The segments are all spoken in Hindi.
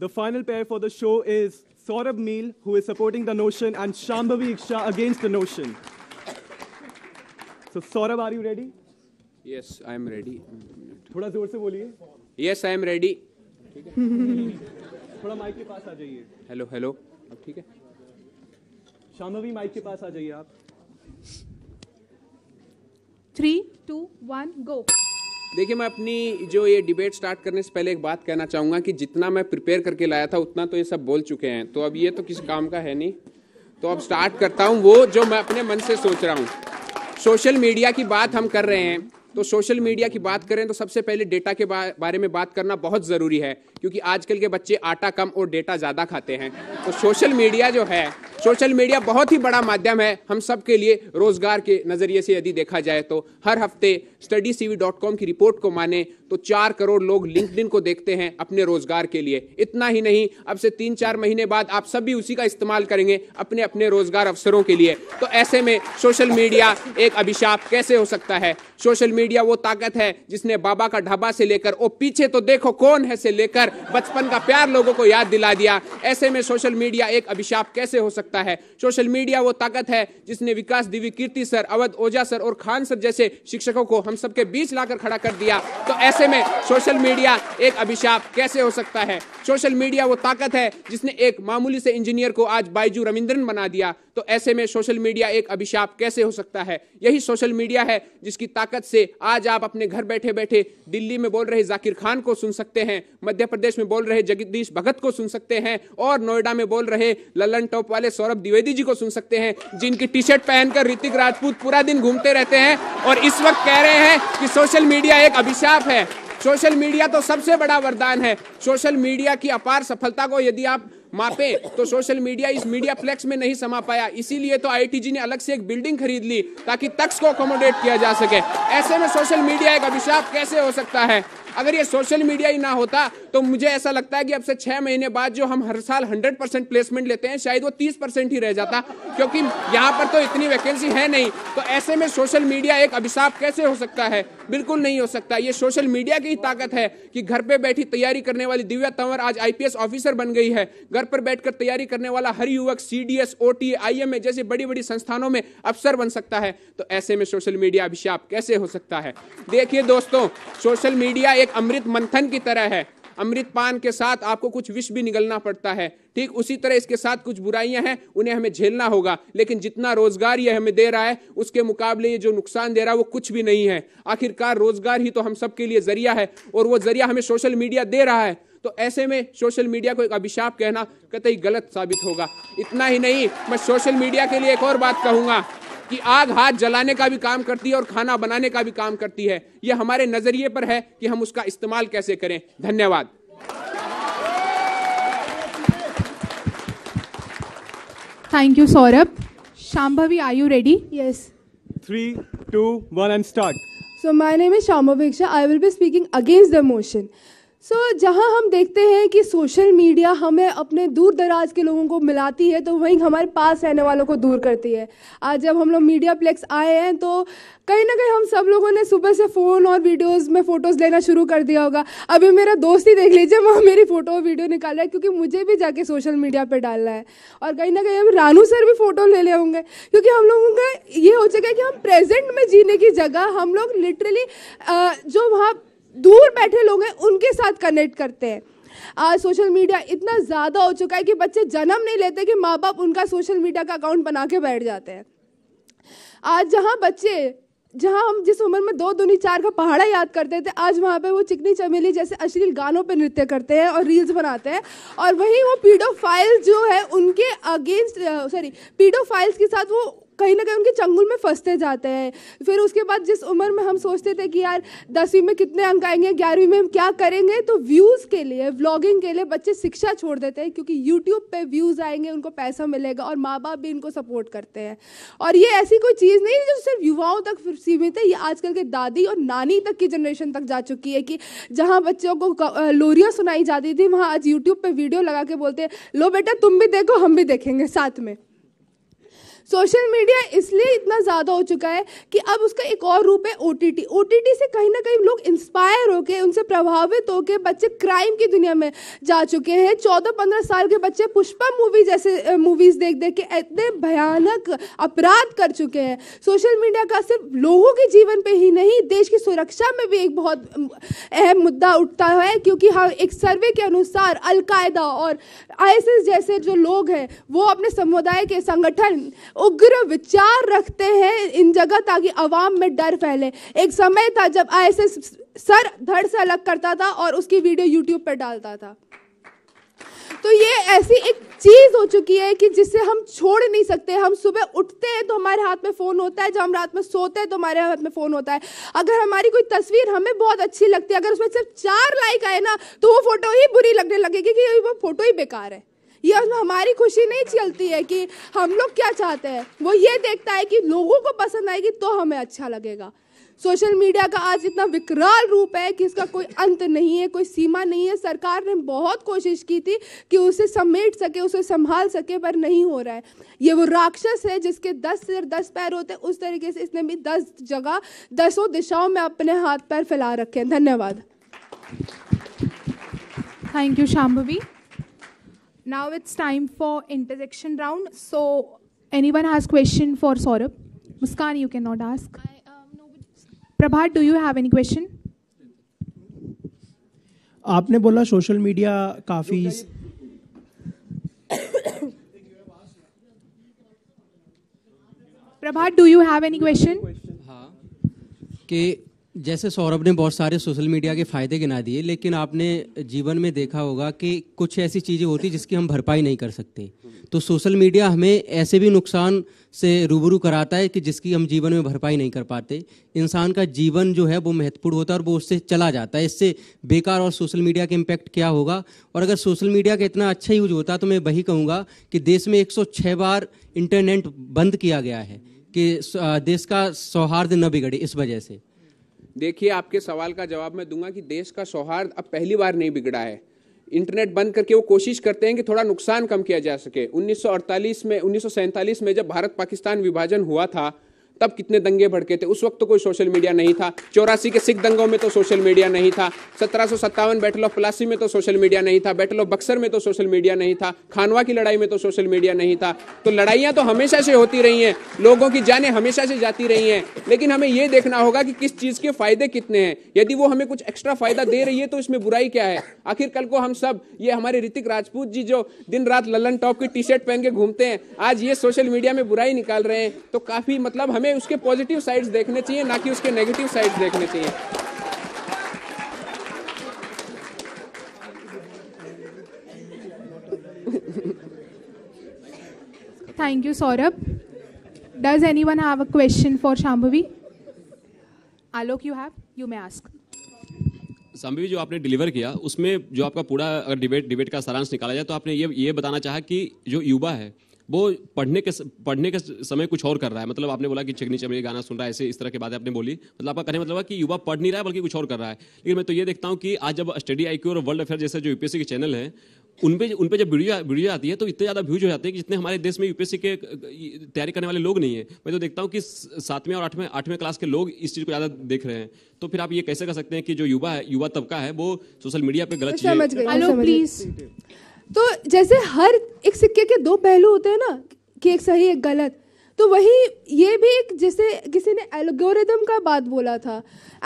The final pair for the show is Saurabh Meel, who is supporting the notion, and Shambhavi Iksha against the notion. So Saurabh, are you ready? Yes, I am ready. थोड़ा जोर से बोलिए Yes, I am ready. थोड़ा माइक के पास आ जाइए Hello, hello. अब ठीक है शाम्भवी माइक के पास आ जाइए आप Three, two, one, go. देखिए मैं अपनी जो ये डिबेट स्टार्ट करने से पहले एक बात कहना चाहूँगा कि जितना मैं प्रिपेयर करके लाया था उतना तो ये सब बोल चुके हैं तो अब ये तो किसी काम का है नहीं तो अब स्टार्ट करता हूँ वो जो मैं अपने मन से सोच रहा हूँ सोशल मीडिया की बात हम कर रहे हैं तो सोशल मीडिया की बात करें तो सबसे पहले डेटा के बारे में बात करना बहुत ज़रूरी है क्योंकि आजकल के बच्चे आटा कम और डेटा ज़्यादा खाते हैं तो सोशल मीडिया जो है सोशल मीडिया बहुत ही बड़ा माध्यम है हम सब के लिए रोज़गार के नज़रिए से यदि देखा जाए तो हर हफ्ते study C V dot com की रिपोर्ट को माने तो चार करोड़ लोग लिंकड को देखते हैं अपने रोज़गार के लिए इतना ही नहीं अब से तीन चार महीने बाद आप सब भी उसी का इस्तेमाल करेंगे अपने अपने रोज़गार अवसरों के लिए तो ऐसे में सोशल मीडिया एक अभिशाप कैसे हो सकता है सोशल मीडिया मीडिया वो ताकत है जिसने बाबा का ढाबा से लेकर वो पीछे तो देखो कौन है से लेकर बचपन का प्यार लोगों को याद दिला दिया ऐसे में सोशल मीडिया एक अभिशाप कैसे हो सकता है सोशल मीडिया वो ताकत है जिसने Vikas Divyakirti sir Awadh Ojha sir और खान सर जैसे शिक्षकों को हम सबके बीच लाकर खड़ा कर दिया तो ऐसे में सोशल मीडिया एक अभिशाप कैसे हो सकता है सोशल मीडिया वो ताकत है जिसने एक मामूली से इंजीनियर को आज बाइजू रविंद्रन बना दिया तो ऐसे में सोशल मीडिया एक अभिशाप कैसे हो सकता है यही सोशल मीडिया है जिसकी ताकत से आज आप अपने घर बैठे बैठे दिल्ली में बोल रहे जाकिर खान को सुन सकते हैं मध्य प्रदेश में बोल रहे जगदीश भगत को सुन सकते हैं और नोएडा में बोल रहे ललन टॉप वाले सौरभ द्विवेदी जी को सुन सकते हैं जिनकी टी शर्ट पहनकर ऋतिक राजपूत पूरा दिन घूमते रहते हैं और इस वक्त कह रहे हैं कि सोशल मीडिया एक अभिशाप है सोशल मीडिया तो सबसे बड़ा वरदान है सोशल मीडिया की अपार सफलता को यदि आप मापे तो सोशल मीडिया इस मीडिया फ्लेक्स में नहीं समा पाया इसीलिए तो आईटीजी ने अलग से एक बिल्डिंग खरीद ली ताकि तक्स को अकोमोडेट किया जा सके ऐसे में सोशल मीडिया एक अभिशाप कैसे हो सकता है अगर ये सोशल मीडिया ही ना होता तो मुझे ऐसा लगता है कि अब से छह महीने बाद जो हम हर साल हंड्रेड परसेंट प्लेसमेंट लेते हैं शायद वो तीस परसेंट ही रह जाता क्योंकि यहाँ पर तो इतनी वैकेंसी है नहीं तो ऐसे में सोशल मीडिया एक अभिशाप कैसे हो सकता है बिल्कुल नहीं हो सकता ये सोशल मीडिया की ही ताकत है कि घर पर बैठी तैयारी करने वाली दिव्या तंवर आज आईपीएस ऑफिसर बन गई है घर पर बैठकर तैयारी करने वाला हर युवक C D S O T I M A जैसे बड़ी बड़ी संस्थानों में अफसर बन सकता है तो ऐसे में सोशल मीडिया अभिशाप कैसे हो सकता है देखिए दोस्तों सोशल मीडिया एक अमृत मंथन की तरह है अमृत पान के साथ आपको कुछ विष भी निगलना पड़ता है ठीक उसी तरह इसके साथ कुछ बुराइयां हैं उन्हें हमें झेलना होगा लेकिन जितना रोजगार ये हमें दे रहा है उसके मुकाबले ये जो नुकसान दे रहा है वो कुछ भी नहीं है आखिरकार रोजगार ही तो हम सबके लिए जरिया है और वो जरिया हमें सोशल मीडिया दे रहा है तो ऐसे में सोशल मीडिया को एक अभिशाप कहना कतई गलत साबित होगा इतना ही नहीं मैं सोशल मीडिया के लिए एक और बात कहूंगा कि आग हाथ जलाने का भी काम करती है और खाना बनाने का भी काम करती है यह हमारे नजरिए पर है कि हम उसका इस्तेमाल कैसे करें धन्यवाद thank you Saurabh Shambhavi are you ready yes three two one and start so my name is Shyam I will be speaking against the motion so so, जहाँ हम देखते हैं कि सोशल मीडिया हमें अपने दूर दराज के लोगों को मिलाती है तो वहीं हमारे पास रहने वालों को दूर करती है आज जब हम लोग मीडिया प्लेक्स आए हैं तो कहीं ना कहीं हम सब लोगों ने सुबह से फ़ोन और वीडियोस में फ़ोटोज़ लेना शुरू कर दिया होगा अभी मेरा दोस्त ही देख लीजिए वहाँ मेरी फ़ोटो और वीडियो निकाल रहा है क्योंकि मुझे भी जाके सोशल मीडिया पर डालना है और कहीं ना कहीं हम रानू सर भी फ़ोटो ले ले होंगे क्योंकि हम लोगों का ये हो चुका है कि हम प्रेजेंट में जीने की जगह हम लोग लिटरली जो वहाँ दूर बैठे लोग हैं उन साथ कनेक्ट करते हैं आज सोशल मीडिया इतना ज़्यादा हो चुका है कि बच्चे जन्म नहीं लेते कि माँ बाप उनका सोशल मीडिया का अकाउंट बना के बैठ जाते हैं आज जहाँ बच्चे जहाँ हम जिस उम्र में दो दुनी चार का पहाड़ा याद करते थे आज वहाँ पे वो चिकनी चमेली जैसे अश्लील गानों पे नृत्य करते हैं और रील्स बनाते हैं और वहीं वो पीडो फाइल्स जो है उनके अगेंस्ट सॉरी पीडो फाइल्स के साथ वो कहीं ना कहीं उनके चंगुल में फंसते जाते हैं फिर उसके बाद जिस उम्र में हम सोचते थे कि यार दसवीं में कितने अंक आएंगे ग्यारहवीं में हम क्या करेंगे तो व्यूज़ के लिए व्लॉगिंग के लिए बच्चे शिक्षा छोड़ देते हैं क्योंकि यूट्यूब पर व्यूज़ आएंगे उनको पैसा मिलेगा और माँ बाप भी इनको सपोर्ट करते हैं और ये ऐसी कोई चीज़ नहीं जो सिर्फ युवाओं तक सीमित है ये आजकल के दादी और नानी तक की जनरेशन तक जा चुकी है कि जहाँ बच्चों को लोरियाँ सुनाई जाती थी वहाँ आज यूट्यूब पर वीडियो लगा के बोलते हैं लो बेटा तुम भी देखो हम भी देखेंगे साथ में सोशल मीडिया इसलिए इतना ज़्यादा हो चुका है कि अब उसका एक और रूप है O T T T T O से कहीं ना कहीं लोग इंस्पायर होकर उनसे प्रभावित होकर बच्चे क्राइम की दुनिया में जा चुके हैं चौदह पंद्रह साल के बच्चे पुष्पा मूवी जैसे मूवीज़ देख देख के इतने भयानक अपराध कर चुके हैं सोशल मीडिया का सिर्फ लोगों के जीवन पे ही नहीं देश की सुरक्षा में भी एक बहुत अहम मुद्दा उठता है क्योंकि हाँ एक सर्वे के अनुसार अलकायदा और आईएसएस जैसे जो लोग हैं वो अपने समुदाय के संगठन उग्र विचार रखते हैं इन जगह ताकि अवाम में डर फैले एक समय था जब आईएसएस सर धड़ से अलग करता था और उसकी वीडियो यूट्यूब पर डालता था तो ये ऐसी एक चीज़ हो चुकी है कि जिससे हम छोड़ नहीं सकते हम सुबह उठते हैं तो हमारे हाथ में फ़ोन होता है जब हम रात में सोते हैं तो हमारे हाथ में फ़ोन होता है अगर हमारी कोई तस्वीर हमें बहुत अच्छी लगती है अगर उसमें सिर्फ चार लाइक आए ना तो वो फोटो ही बुरी लगने लगेगी कि वो फोटो ही बेकार है ये हमारी खुशी नहीं चलती है कि हम लोग क्या चाहते हैं वो ये देखता है कि लोगों को पसंद आएगी तो हमें अच्छा लगेगा सोशल मीडिया का आज इतना विकराल रूप है कि इसका कोई अंत नहीं है कोई सीमा नहीं है सरकार ने बहुत कोशिश की थी कि उसे समेट सके उसे संभाल सके पर नहीं हो रहा है ये वो राक्षस है जिसके दस सिर दस पैर होते हैं उस तरीके से इसने भी दस जगह दसों दिशाओं में अपने हाथ पैर फैला रखे हैं धन्यवाद thank you Shambhavi Now it's time for intersection round. So anyone has question for Saurabh? Muskan, you cannot ask. I, um, Prabhat, do you have any question? आपने बोला सोशल मीडिया काफ़ी Prabhat do you have any question हाँ कि जैसे सौरभ ने बहुत सारे सोशल मीडिया के फायदे गिना दिए लेकिन आपने जीवन में देखा होगा कि कुछ ऐसी चीज़ें होती जिसकी हम भरपाई नहीं कर सकते तो सोशल मीडिया हमें ऐसे भी नुकसान से रूबरू कराता है कि जिसकी हम जीवन में भरपाई नहीं कर पाते इंसान का जीवन जो है वो महत्वपूर्ण होता है और वो उससे चला जाता है इससे बेकार और सोशल मीडिया का इम्पैक्ट क्या होगा और अगर सोशल मीडिया का इतना अच्छा यूज होता तो मैं वही कहूँगा कि देश में एक बार इंटरनेट बंद किया गया है कि देश का सौहार्द न बिगड़े इस वजह से देखिए आपके सवाल का जवाब मैं दूंगा कि देश का सौहार्द अब पहली बार नहीं बिगड़ा है इंटरनेट बंद करके वो कोशिश करते हैं कि थोड़ा नुकसान कम किया जा सके 1948 में उन्नीस में जब भारत पाकिस्तान विभाजन हुआ था तब कितने दंगे भड़के थे उस वक्त तो कोई सोशल मीडिया नहीं था चौरासी के सिख दंगों में तो सोशल मीडिया नहीं था सत्रह बैटल ऑफ प्लासी में तो सोशल मीडिया नहीं था बैटल ऑफ बक्सर में तो सोशल मीडिया नहीं था खानवा की लड़ाई में तो सोशल मीडिया नहीं था तो लड़ाइयाँ तो हमेशा से होती रही हैं लोगों की जानें हमेशा से जाती रही हैं लेकिन हमें यह देखना होगा कि किस चीज़ के फायदे कितने हैं यदि वो हमें कुछ एक्स्ट्रा फायदा दे रही है तो इसमें बुराई क्या है आखिर कल को हम सब ये हमारे ऋतिक राजपूत जी जो दिन रात ललन टॉप की टी शर्ट पहन के घूमते हैं आज ये सोशल मीडिया में बुराई निकाल रहे हैं तो काफ़ी मतलब हमें हमें उसके पॉजिटिव साइड्स देखने चाहिए ना कि उसके नेगेटिव साइड्स देखने चाहिए Thank you, Saurabh. Does anyone have a question for Shambhavi Alok you have you may ask जो आपने डिलीवर किया उसमें जो आपका पूरा अगर डिबेट डिबेट का सारांश निकाला जाए तो आपने ये ये बताना चाहा कि जो युवा है वो पढ़ने के पढ़ने के समय कुछ और कर रहा है मतलब आपने बोला कि चिकनी चमड़ी गाना सुन रहा है ऐसे इस तरह की बातें आपने बोली मतलब आपका कहने मतलब कि युवा पढ़ नहीं रहा है बल्कि कुछ और कर रहा है लेकिन मैं तो ये देखता हूँ कि आज जब स्टडी आई और वर्ल्ड अफेयर जैसे जो यूपीएससी के चैनल हैं उन पे उन पे जब वीडियो वीडियो आती है तो इतने ज़्यादा व्यूज हो जाते हैं कि जितने हमारे देश में यूपीएससी के तैयारी करने वाले लोग नहीं है मैं तो देखता हूँ कि सातवें और आठवें आठवें क्लास के लोग इस चीज़ को ज़्यादा देख रहे हैं तो फिर आप ये कैसे कर सकते हैं कि जो युवा है युवा तबका है वो सोशल मीडिया पर गलत चीज़ें प्लीज तो जैसे हर एक सिक्के के दो पहलू होते हैं ना कि एक सही एक गलत तो वही ये भी एक जैसे किसी ने एल्गोरिदम का बात बोला था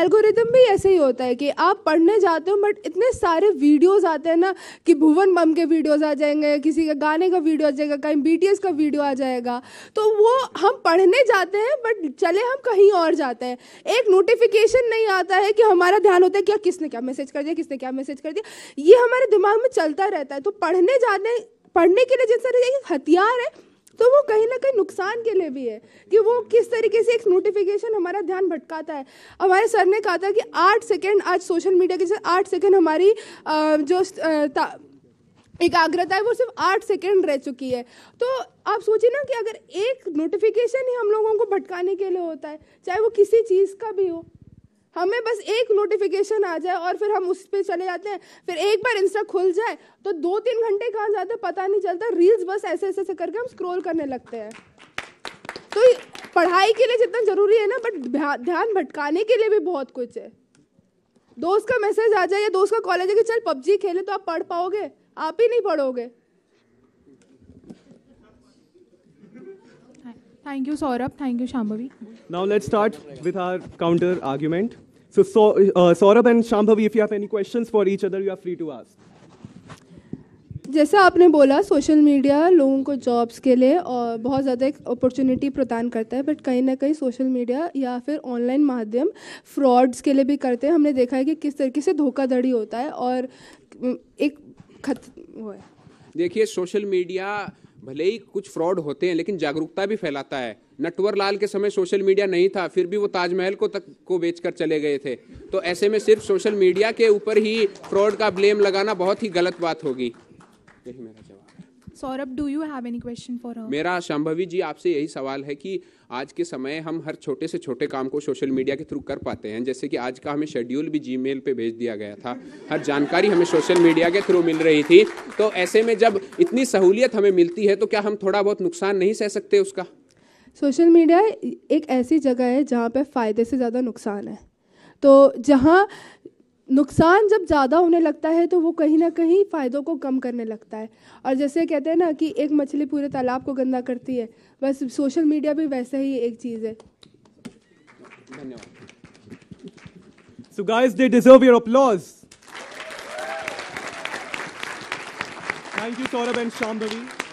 एल्गोरिदम भी ऐसे ही होता है कि आप पढ़ने जाते हो बट इतने सारे वीडियोस आते हैं ना कि भुवन मम के वीडियोस आ जाएंगे किसी के गाने का वीडियो आ जाएगा कहीं बीटीएस का वीडियो आ जाएगा तो वो हम पढ़ने जाते हैं बट चले हम कहीं और जाते हैं एक नोटिफिकेशन नहीं आता है कि हमारा ध्यान होता है क्या किसने क्या मैसेज कर दिया किसने क्या मैसेज कर दिया ये हमारे दिमाग में चलता रहता है तो पढ़ने जाने पढ़ने के लिए जिस तरह एक हथियार है तो वो कहीं ना कहीं नुकसान के लिए भी है कि वो किस तरीके से एक नोटिफिकेशन हमारा ध्यान भटकाता है हमारे सर ने कहा था कि आठ सेकेंड आज सोशल मीडिया के साथ आठ सेकेंड हमारी जो एकाग्रता है वो सिर्फ आठ सेकेंड रह चुकी है तो आप सोचिए ना कि अगर एक नोटिफिकेशन ही हम लोगों को भटकाने के लिए होता है चाहे वो किसी चीज़ का भी हो हमें बस एक नोटिफिकेशन आ जाए और फिर हम उस पर चले जाते हैं फिर एक बार इंस्टा खुल जाए तो दो तीन घंटे कहाँ जाते हैं पता नहीं चलता रील्स बस ऐसे ऐसे ऐसे करके हम स्क्रोल करने लगते हैं तो पढ़ाई के लिए जितना ज़रूरी है ना बट ध्यान भटकाने के लिए भी बहुत कुछ है दोस्त का मैसेज आ जाए या दोस्त का कॉलेज है कि चल पबजी खेले तो आप पढ़ पाओगे आप ही नहीं पढ़ोगे thank you Saurabh thank you Shambhavi. Now let start with our counter argument So, so uh, Saurabh and Shambhavi, if you have any questions for each other, you are free to ask. जैसा आपने बोला सोशल मीडिया लोगों को जॉब्स के लिए और बहुत ज़्यादा एक अपॉर्चुनिटी प्रदान करता है बट कहीं ना कहीं सोशल मीडिया या फिर ऑनलाइन माध्यम फ्रॉड्स के लिए भी करते हैं हमने देखा है कि किस तरीके से धोखाधड़ी होता है और एक खत वो है देखिए सोशल मीडिया media... भले ही कुछ फ्रॉड होते हैं लेकिन जागरूकता भी फैलाता है नटवर लाल के समय सोशल मीडिया नहीं था फिर भी वो ताजमहल को तक को बेचकर चले गए थे तो ऐसे में सिर्फ सोशल मीडिया के ऊपर ही फ्रॉड का ब्लेम लगाना बहुत ही गलत बात होगी यही मेरा Saurabh do you have any question for her मेरा शंभवी जी आपसे यही सवाल है कि आज के समय हम हर छोटे से छोटे काम को सोशल मीडिया के थ्रू कर पाते हैं जैसे कि आज का हमें शेड्यूल भी जीमेल पे भेज दिया गया था हर जानकारी हमें सोशल मीडिया के थ्रू मिल रही थी तो ऐसे में जब इतनी सहूलियत हमें मिलती है तो क्या हम थोड़ा बहुत नुकसान नहीं सह सकते उसका सोशल मीडिया एक ऐसी जगह है जहाँ पर फ़ायदे से ज़्यादा नुकसान है तो जहाँ नुकसान जब ज़्यादा होने लगता है तो वो कहीं ना कहीं फ़ायदों को कम करने लगता है और जैसे कहते हैं ना कि एक मछली पूरे तालाब को गंदा करती है बस सोशल मीडिया भी वैसा ही एक चीज़ है So guys, they deserve your applause. Thank you, Saurabh and Shambhavi.